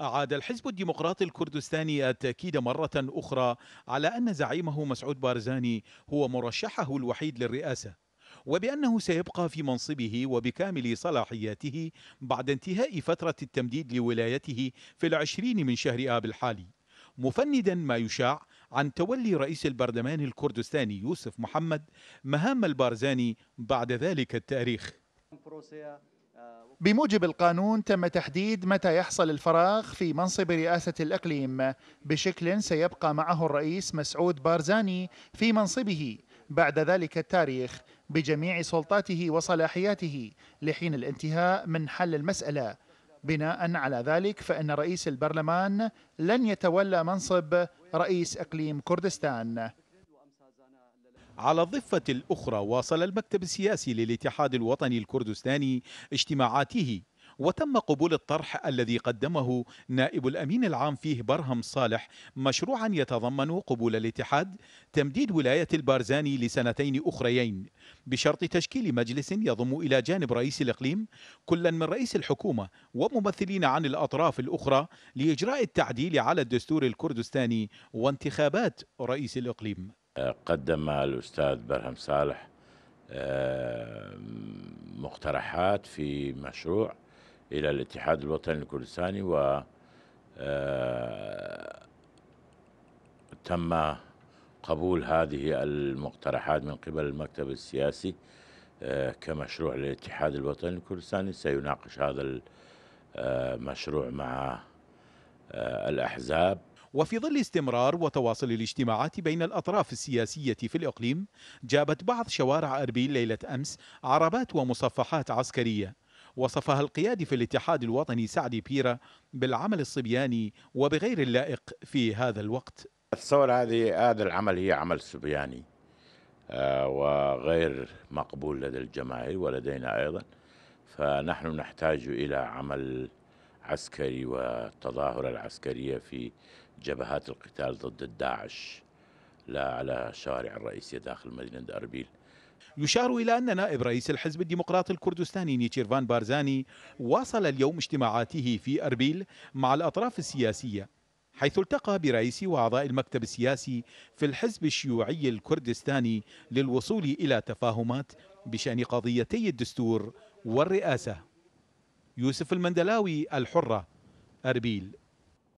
أعاد الحزب الديمقراطي الكردستاني التأكيد مرة أخرى على أن زعيمه مسعود بارزاني هو مرشحه الوحيد للرئاسة وبأنه سيبقى في منصبه وبكامل صلاحياته بعد انتهاء فترة التمديد لولايته في العشرين من شهر آب الحالي مفندا ما يشاع عن تولي رئيس البرلمان الكردستاني يوسف محمد مهام البارزاني بعد ذلك التاريخ بموجب القانون تم تحديد متى يحصل الفراغ في منصب رئاسة الأقليم بشكل سيبقى معه الرئيس مسعود بارزاني في منصبه بعد ذلك التاريخ بجميع سلطاته وصلاحياته لحين الانتهاء من حل المسألة بناء على ذلك فإن رئيس البرلمان لن يتولى منصب رئيس إقليم كردستان على الضفة الأخرى واصل المكتب السياسي للاتحاد الوطني الكردستاني اجتماعاته وتم قبول الطرح الذي قدمه نائب الامين العام فيه برهم صالح مشروعا يتضمن قبول الاتحاد تمديد ولايه البارزاني لسنتين اخريين بشرط تشكيل مجلس يضم الى جانب رئيس الاقليم كلا من رئيس الحكومه وممثلين عن الاطراف الاخرى لاجراء التعديل على الدستور الكردستاني وانتخابات رئيس الاقليم قدم الأستاذ برهم صالح آه، مقترحات في مشروع إلى الاتحاد الوطني الكردستاني و آه، تم قبول هذه المقترحات من قبل المكتب السياسي آه، كمشروع للاتحاد الوطني الكردستاني سيناقش هذا المشروع مع الأحزاب وفي ظل استمرار وتواصل الاجتماعات بين الأطراف السياسية في الإقليم جابت بعض شوارع أربيل ليلة أمس عربات ومصفحات عسكرية وصفها القيادي في الاتحاد الوطني سعدي بيرا بالعمل الصبياني وبغير اللائق في هذا الوقت أتصور هذه هذا العمل هي عمل صبياني آه، وغير مقبول لدى الجماهير ولدينا أيضا فنحن نحتاج إلى عمل عسكري والتظاهرة العسكرية في جبهات القتال ضد الداعش لا على الشوارع الرئيسية داخل مدينة أربيل يشار إلى أن نائب رئيس الحزب الديمقراطي الكردستاني نيتشيرفان بارزاني واصل اليوم اجتماعاته في أربيل مع الأطراف السياسية حيث التقى برئيس وأعضاء المكتب السياسي في الحزب الشيوعي الكردستاني للوصول إلى تفاهمات بشأن قضيتي الدستور والرئاسة يوسف المندلاوي الحرة أربيل